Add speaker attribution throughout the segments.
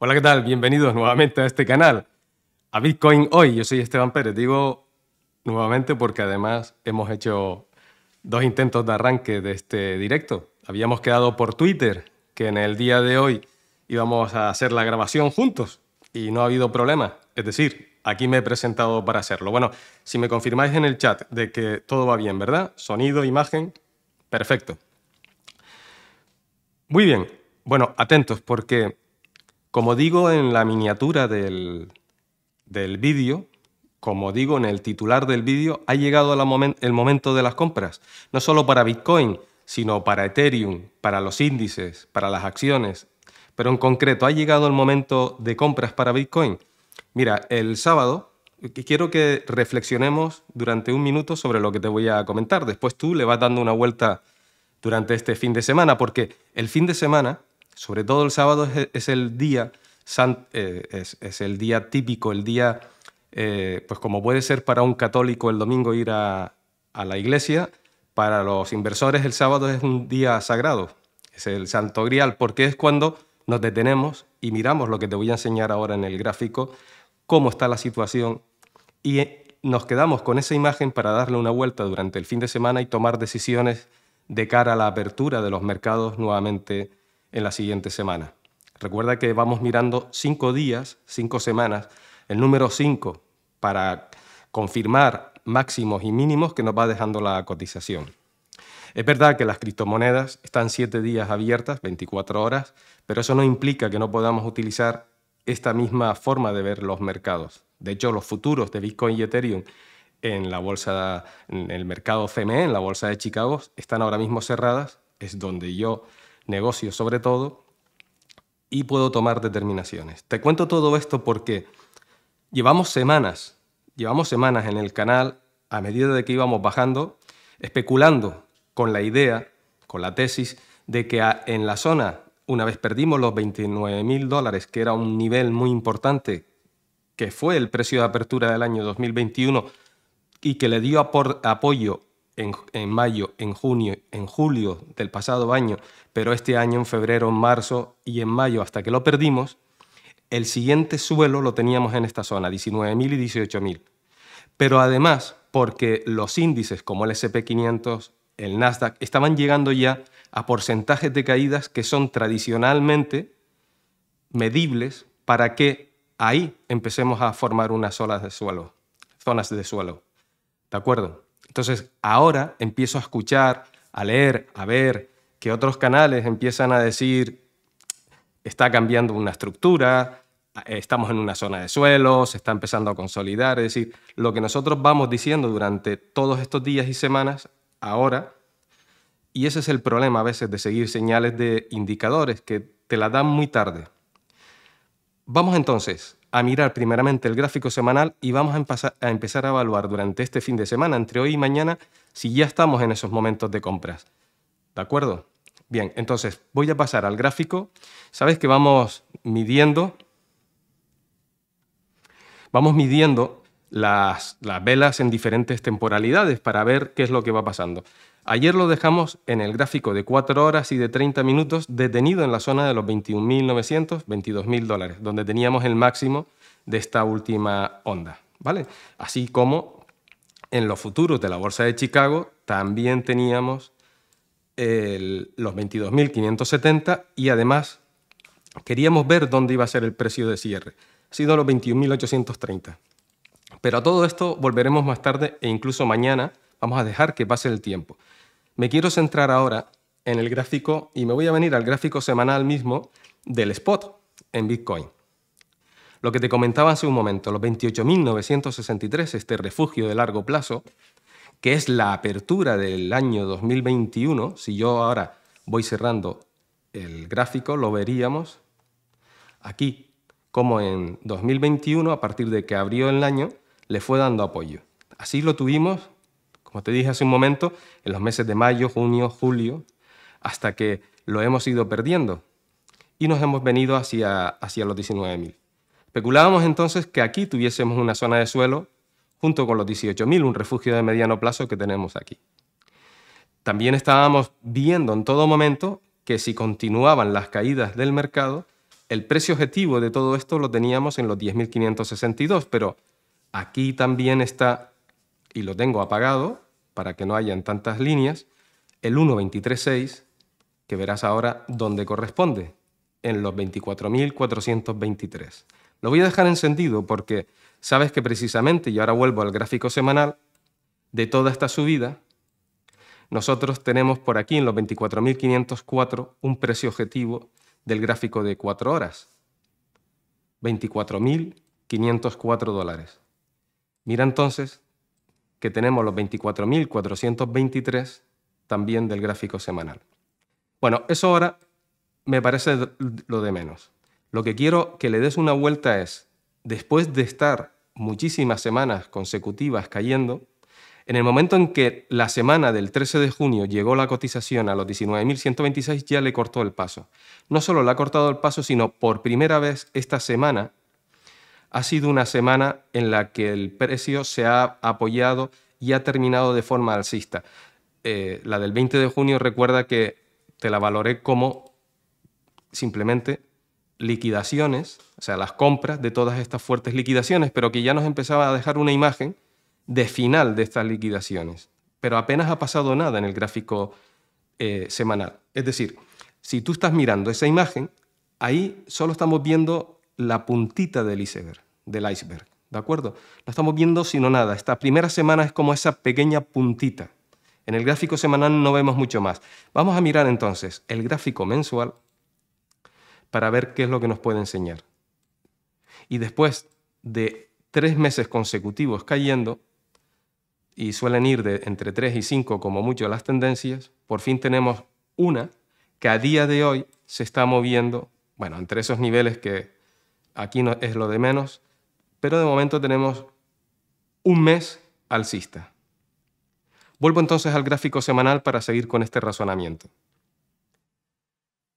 Speaker 1: Hola, ¿qué tal? Bienvenidos nuevamente a este canal, a Bitcoin Hoy. Yo soy Esteban Pérez. Digo nuevamente porque además hemos hecho dos intentos de arranque de este directo. Habíamos quedado por Twitter que en el día de hoy íbamos a hacer la grabación juntos y no ha habido problema. Es decir, aquí me he presentado para hacerlo. Bueno, si me confirmáis en el chat de que todo va bien, ¿verdad? Sonido, imagen, perfecto. Muy bien. Bueno, atentos porque como digo en la miniatura del, vídeo, como digo en el titular del vídeo, ha llegado el momento de las compras, no solo para Bitcoin, sino para Ethereum, para los índices, para las acciones. Pero en concreto, ¿ha llegado el momento de compras para Bitcoin? Mira, el sábado quiero que reflexionemos durante un minuto sobre lo que te voy a comentar. Después tú le vas dando una vuelta durante este fin de semana, porque el fin de semana sobre todo el sábado es, el día eh, el día típico, el día, eh, pues como puede ser para un católico el domingo ir a, a, la iglesia, para los inversores el sábado es un día sagrado, es el santo grial, porque es cuando nos detenemos y miramos lo que te voy a enseñar ahora en el gráfico, cómo está la situación y eh, nos quedamos con esa imagen para darle una vuelta durante el fin de semana y tomar decisiones de cara a la apertura de los mercados nuevamente en la siguiente semana. Recuerda que vamos mirando cinco días, cinco semanas, el número 5 para confirmar máximos y mínimos que nos va dejando la cotización. Es verdad que las criptomonedas están siete días abiertas, 24 horas, pero eso no implica que no podamos utilizar esta misma forma de ver los mercados. De hecho, los futuros de Bitcoin y Ethereum en la bolsa, en el mercado CME, en la bolsa de Chicago, están ahora mismo cerradas. Es donde yo negocios sobre todo, y puedo tomar determinaciones. Te cuento todo esto porque llevamos semanas, llevamos semanas en el canal, a medida de que íbamos bajando, especulando con la idea, con la tesis, de que en la zona, una vez perdimos los 29 mil dólares, que era un nivel muy importante, que fue el precio de apertura del año 2021 y que le dio apoyo en, mayo, en junio, en julio del pasado año, pero este año en febrero, en marzo y en mayo hasta que lo perdimos, el siguiente suelo lo teníamos en esta zona, 19.000 y 18.000. Pero además, porque los índices como el SP500, el Nasdaq, estaban llegando ya a porcentajes de caídas que son tradicionalmente medibles para que ahí empecemos a formar unas olas de suelo. Zonas de suelo. ¿De acuerdo? Entonces, ahora empiezo a escuchar, a leer, a ver que otros canales empiezan a decir, está cambiando una estructura, estamos en una zona de suelo, se está empezando a consolidar, es decir, lo que nosotros vamos diciendo durante todos estos días y semanas, ahora, y ese es el problema a veces de seguir señales de indicadores que te la dan muy tarde. Vamos entonces a mirar primeramente el gráfico semanal y vamos a, empezar a, evaluar durante este fin de semana, entre hoy y mañana, si ya estamos en esos momentos de compras. ¿De acuerdo? Bien, entonces voy a pasar al gráfico. Sabes que vamos midiendo, vamos midiendo las velas en diferentes temporalidades para ver qué es lo que va pasando. Ayer lo dejamos en el gráfico de 4 horas y de 30 minutos detenido en la zona de los 21.900, 22.000 dólares, donde teníamos el máximo de esta última onda, ¿vale? Así como en los futuros de la Bolsa de Chicago también teníamos los 22.570 y además queríamos ver dónde iba a ser el precio de cierre. Ha sido los 21.830. Pero a todo esto volveremos más tarde e incluso mañana Vamos a dejar que pase el tiempo. Me quiero centrar ahora en el gráfico y me voy a venir al gráfico semanal mismo del spot en Bitcoin. Lo que te comentaba hace un momento, los 28.963, este refugio de largo plazo, que es la apertura del año 2021, si yo ahora voy cerrando el gráfico, lo veríamos aquí, como en 2021, a partir de que abrió el año, le fue dando apoyo. Así lo tuvimos como te dije hace un momento, en los meses de mayo, junio, julio, hasta que lo hemos ido perdiendo y nos hemos venido hacia, hacia los 19.000. Especulábamos entonces que aquí tuviésemos una zona de suelo junto con los 18.000, un refugio de mediano plazo que tenemos aquí. También estábamos viendo en todo momento que si continuaban las caídas del mercado, el precio objetivo de todo esto lo teníamos en los 10.562, pero aquí también está, y lo tengo apagado, para que no hayan tantas líneas, el 1.23.6, que verás ahora dónde corresponde, en los 24.423. Lo voy a dejar encendido porque sabes que precisamente, y ahora vuelvo al gráfico semanal, de toda esta subida, nosotros tenemos por aquí en los 24.504 un precio objetivo del gráfico de 4 horas. 24.504 dólares. Mira entonces que tenemos los 24.423 también del gráfico semanal. Bueno, eso ahora me parece lo de menos. Lo que quiero que le des una vuelta es, después de estar muchísimas semanas consecutivas cayendo, en el momento en que la semana del 13 de junio llegó la cotización a los 19.126, ya le cortó el paso. No solo le ha cortado el paso, sino por primera vez esta semana ha sido una semana en la que el precio se ha apoyado y ha terminado de forma alcista. Eh, la del 20 de junio recuerda que te la valoré como simplemente liquidaciones, o sea, las compras de todas estas fuertes liquidaciones, pero que ya nos empezaba a dejar una imagen de final de estas liquidaciones. Pero apenas ha pasado nada en el gráfico eh, semanal. Es decir, si tú estás mirando esa imagen, ahí solo estamos viendo la puntita del iceberg, del iceberg, ¿de acuerdo? No estamos viendo sino nada. Esta primera semana es como esa pequeña puntita. En el gráfico semanal no vemos mucho más. Vamos a mirar entonces el gráfico mensual para ver qué es lo que nos puede enseñar. Y después de tres meses consecutivos cayendo, y suelen ir de entre tres y cinco como mucho las tendencias, por fin tenemos una que a día de hoy se está moviendo, bueno, entre esos niveles que aquí no, es lo de menos, pero de momento tenemos un mes alcista. Vuelvo entonces al gráfico semanal para seguir con este razonamiento.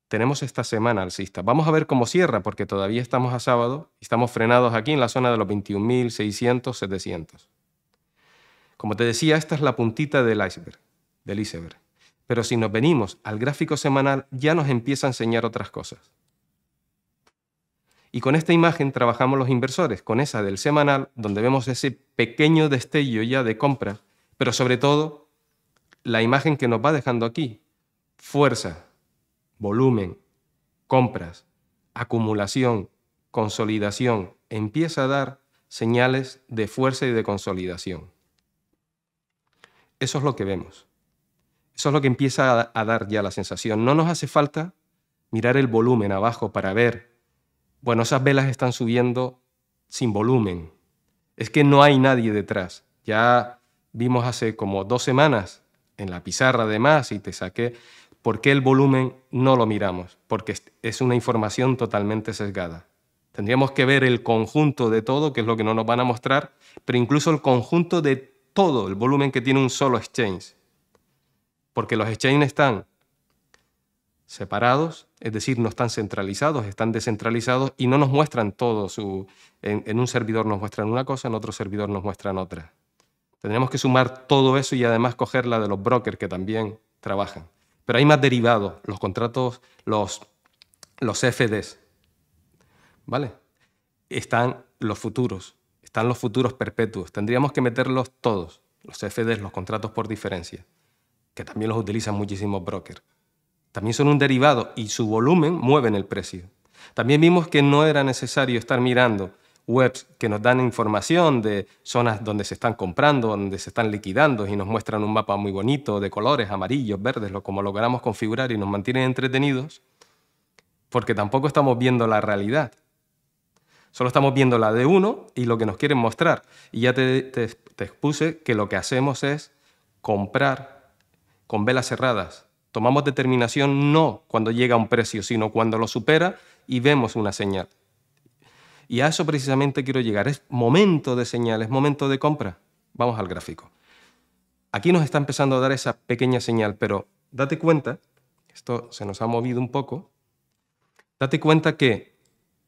Speaker 1: Tenemos esta semana alcista. Vamos a ver cómo cierra, porque todavía estamos a sábado y estamos frenados aquí en la zona de los 21.600, 700. Como te decía, esta es la puntita del iceberg, del iceberg. Pero si nos venimos al gráfico semanal, ya nos empieza a enseñar otras cosas. Y con esta imagen trabajamos los inversores, con esa del semanal, donde vemos ese pequeño destello ya de compra, pero sobre todo la imagen que nos va dejando aquí, fuerza, volumen, compras, acumulación, consolidación, empieza a dar señales de fuerza y de consolidación. Eso es lo que vemos. Eso es lo que empieza a dar ya la sensación. No nos hace falta mirar el volumen abajo para ver bueno, esas velas están subiendo sin volumen. Es que no hay nadie detrás. Ya vimos hace como dos semanas en la pizarra además y te saqué por qué el volumen no lo miramos, porque es una información totalmente sesgada. Tendríamos que ver el conjunto de todo, que es lo que no nos van a mostrar, pero incluso el conjunto de todo el volumen que tiene un solo exchange. Porque los exchanges están separados, es decir, no están centralizados, están descentralizados y no nos muestran todo En, un servidor nos muestran una cosa, en otro servidor nos muestran otra. Tenemos que sumar todo eso y además coger la de los brokers que también trabajan. Pero hay más derivados, los contratos, los, los FDs, ¿vale? Están los futuros, están los futuros perpetuos. Tendríamos que meterlos todos, los FDs, los contratos por diferencia, que también los utilizan muchísimos brokers también son un derivado y su volumen mueven el precio. También vimos que no era necesario estar mirando webs que nos dan información de zonas donde se están comprando, donde se están liquidando y nos muestran un mapa muy bonito de colores, amarillos, verdes, lo, como logramos configurar y nos mantienen entretenidos, porque tampoco estamos viendo la realidad. Solo estamos viendo la de uno y lo que nos quieren mostrar. Y ya te expuse que lo que hacemos es comprar con velas cerradas Tomamos determinación no cuando llega a un precio, sino cuando lo supera y vemos una señal. Y a eso precisamente quiero llegar. Es momento de señal, es momento de compra. Vamos al gráfico. Aquí nos está empezando a dar esa pequeña señal, pero date cuenta, esto se nos ha movido un poco, date cuenta que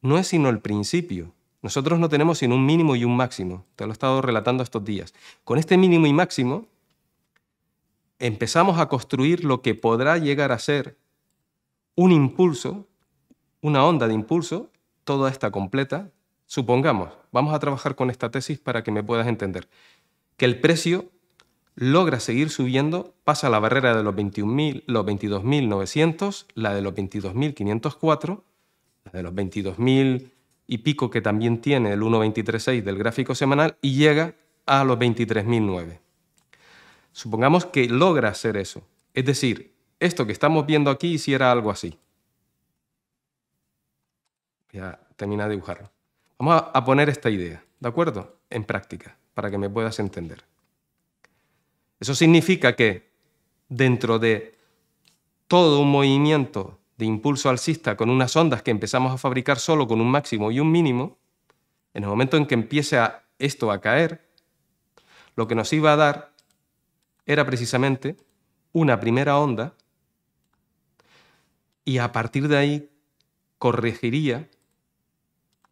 Speaker 1: no es sino el principio. Nosotros no tenemos sino un mínimo y un máximo. Te lo he estado relatando estos días. Con este mínimo y máximo empezamos a construir lo que podrá llegar a ser un impulso, una onda de impulso, toda esta completa, supongamos, vamos a trabajar con esta tesis para que me puedas entender, que el precio logra seguir subiendo, pasa la barrera de los, 21.000 los 22.900, la de los 22.504, la de los 22.000 y pico que también tiene el 1.23.6 del gráfico semanal y llega a los 23.009. Supongamos que logra hacer eso. Es decir, esto que estamos viendo aquí hiciera algo así. Ya termina de dibujarlo. Vamos a poner esta idea, ¿de acuerdo? En práctica, para que me puedas entender. Eso significa que dentro de todo un movimiento de impulso alcista con unas ondas que empezamos a fabricar solo con un máximo y un mínimo, en el momento en que empiece esto a caer, lo que nos iba a dar era precisamente una primera onda y a partir de ahí corregiría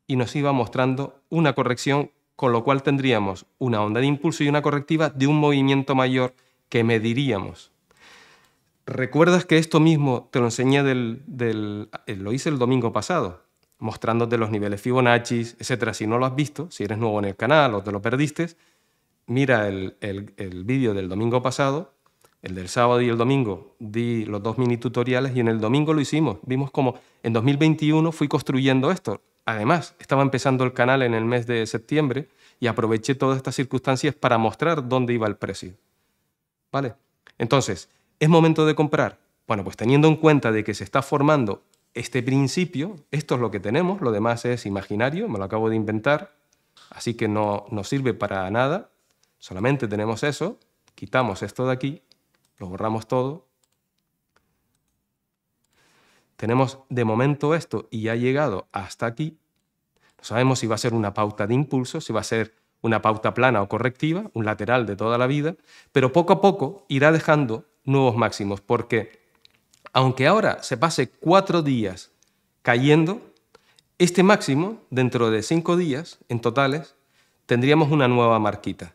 Speaker 1: y nos iba mostrando una corrección, con lo cual tendríamos una onda de impulso y una correctiva de un movimiento mayor que mediríamos. ¿Recuerdas que esto mismo te lo enseñé del, eh, lo hice el domingo pasado, mostrándote los niveles Fibonacci, etcétera? Si no lo has visto, si eres nuevo en el canal o te lo perdiste, mira el, vídeo del domingo pasado, el del sábado y el domingo, di los dos mini tutoriales y en el domingo lo hicimos. Vimos como en 2021 fui construyendo esto. Además, estaba empezando el canal en el mes de septiembre y aproveché todas estas circunstancias para mostrar dónde iba el precio. ¿Vale? Entonces, ¿es momento de comprar? Bueno, pues teniendo en cuenta de que se está formando este principio, esto es lo que tenemos, lo demás es imaginario, me lo acabo de inventar, así que no sirve para nada. Solamente tenemos eso, quitamos esto de aquí, lo borramos todo. Tenemos de momento esto y ya ha llegado hasta aquí. No sabemos si va a ser una pauta de impulso, si va a ser una pauta plana o correctiva, un lateral de toda la vida, pero poco a poco irá dejando nuevos máximos, porque aunque ahora se pase cuatro días cayendo, este máximo, dentro de cinco días en totales, tendríamos una nueva marquita.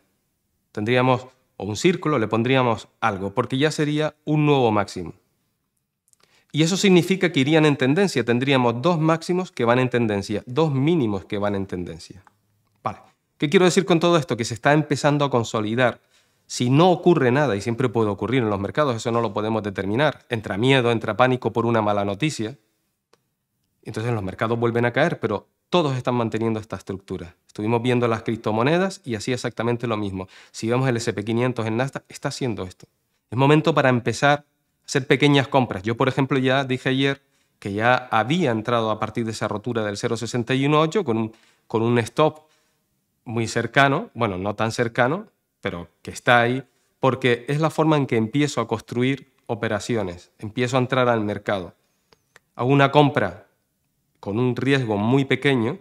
Speaker 1: Tendríamos o un círculo, le pondríamos algo, porque ya sería un nuevo máximo. Y eso significa que irían en tendencia, tendríamos dos máximos que van en tendencia, dos mínimos que van en tendencia. Vale, ¿qué quiero decir con todo esto? Que se está empezando a consolidar. Si no ocurre nada, y siempre puede ocurrir en los mercados, eso no lo podemos determinar, entra miedo, entra pánico por una mala noticia, entonces los mercados vuelven a caer, pero todos están manteniendo esta estructura. Estuvimos viendo las criptomonedas y así exactamente lo mismo. Si vemos el SP500 en Nasdaq, está haciendo esto. Es momento para empezar a hacer pequeñas compras. Yo, por ejemplo, ya dije ayer que ya había entrado a partir de esa rotura del 0,618 con un, con un stop muy cercano, bueno, no tan cercano, pero que está ahí, porque es la forma en que empiezo a construir operaciones, empiezo a entrar al mercado. Hago una compra con un riesgo muy pequeño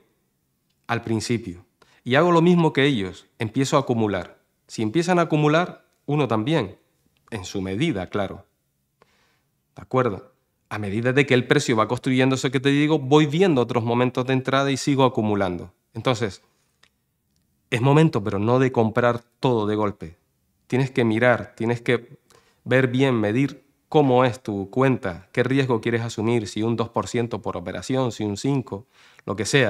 Speaker 1: al principio. Y hago lo mismo que ellos, empiezo a acumular. Si empiezan a acumular, uno también, en su medida, claro. ¿De acuerdo? A medida de que el precio va construyéndose, que te digo, voy viendo otros momentos de entrada y sigo acumulando. Entonces, es momento, pero no de comprar todo de golpe. Tienes que mirar, tienes que ver bien, medir cómo es tu cuenta, qué riesgo quieres asumir, si un 2% por operación, si un 5%, lo que sea,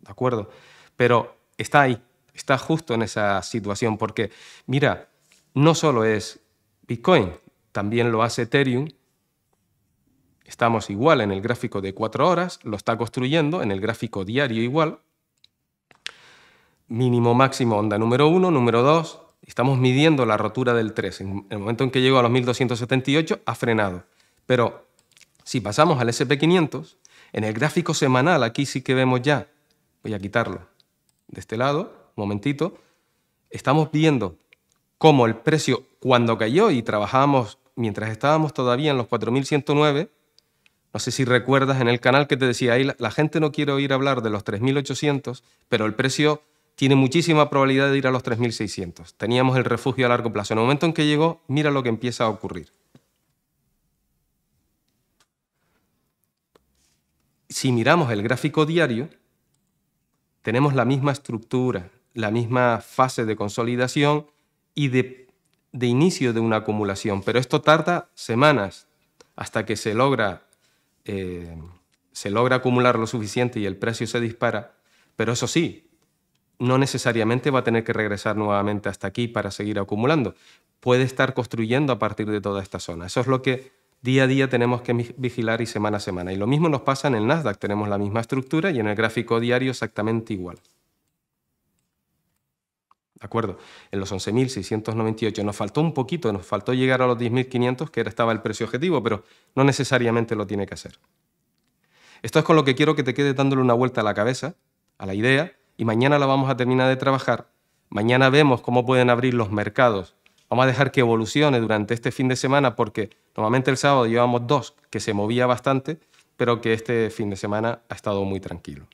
Speaker 1: ¿de acuerdo? Pero está ahí, está justo en esa situación, porque mira, no solo es Bitcoin, también lo hace Ethereum. Estamos igual en el gráfico de cuatro horas, lo está construyendo en el gráfico diario igual. Mínimo máximo onda número uno, número dos. Estamos midiendo la rotura del 3. En el momento en que llegó a los 1278 ha frenado. Pero si pasamos al SP500, en el gráfico semanal aquí sí que vemos ya, voy a quitarlo de este lado, un momentito, estamos viendo cómo el precio cuando cayó y trabajábamos mientras estábamos todavía en los 4109, no sé si recuerdas en el canal que te decía, ahí la, gente no quiere oír hablar de los 3800, pero el precio tiene muchísima probabilidad de ir a los 3.600. Teníamos el refugio a largo plazo. En el momento en que llegó, mira lo que empieza a ocurrir. Si miramos el gráfico diario, tenemos la misma estructura, la misma fase de consolidación y de, inicio de una acumulación, pero esto tarda semanas hasta que se logra, eh, se logra acumular lo suficiente y el precio se dispara. Pero eso sí, no necesariamente va a tener que regresar nuevamente hasta aquí para seguir acumulando. Puede estar construyendo a partir de toda esta zona. Eso es lo que día a día tenemos que vigilar y semana a semana. Y lo mismo nos pasa en el Nasdaq. Tenemos la misma estructura y en el gráfico diario exactamente igual. ¿De acuerdo? En los 11.698 nos faltó un poquito, nos faltó llegar a los 10.500, que era, estaba el precio objetivo, pero no necesariamente lo tiene que hacer. Esto es con lo que quiero que te quede dándole una vuelta a la cabeza, a la idea, y mañana la vamos a terminar de trabajar. Mañana vemos cómo pueden abrir los mercados. Vamos a dejar que evolucione durante este fin de semana porque normalmente el sábado llevamos dos que se movía bastante, pero que este fin de semana ha estado muy tranquilo.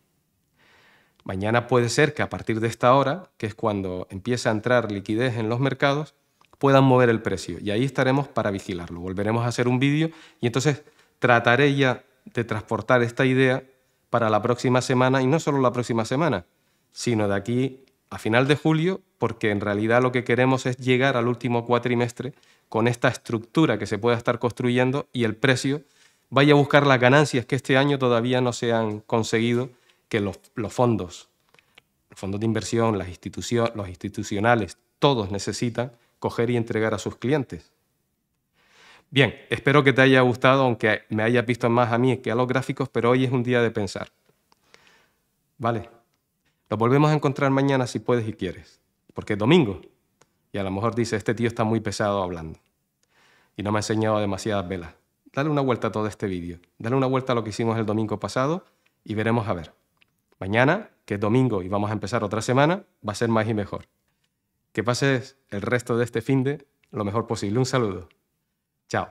Speaker 1: Mañana puede ser que a partir de esta hora, que es cuando empieza a entrar liquidez en los mercados, puedan mover el precio y ahí estaremos para vigilarlo. Volveremos a hacer un vídeo y entonces trataré ya de transportar esta idea para la próxima semana y no solo la próxima semana, sino de aquí a final de julio, porque en realidad lo que queremos es llegar al último cuatrimestre con esta estructura que se pueda estar construyendo y el precio vaya a buscar las ganancias que este año todavía no se han conseguido, que los, fondos, los fondos de inversión, los institucionales, todos necesitan coger y entregar a sus clientes. Bien, espero que te haya gustado, aunque me hayas visto más a mí que a los gráficos, pero hoy es un día de pensar. Vale. Nos volvemos a encontrar mañana si puedes y quieres, porque es domingo. Y a lo mejor dice, este tío está muy pesado hablando y no me ha enseñado demasiadas velas. Dale una vuelta a todo este vídeo, dale una vuelta a lo que hicimos el domingo pasado y veremos a ver. Mañana, que es domingo y vamos a empezar otra semana, va a ser más y mejor. Que pases el resto de este fin de lo mejor posible. Un saludo. Chao.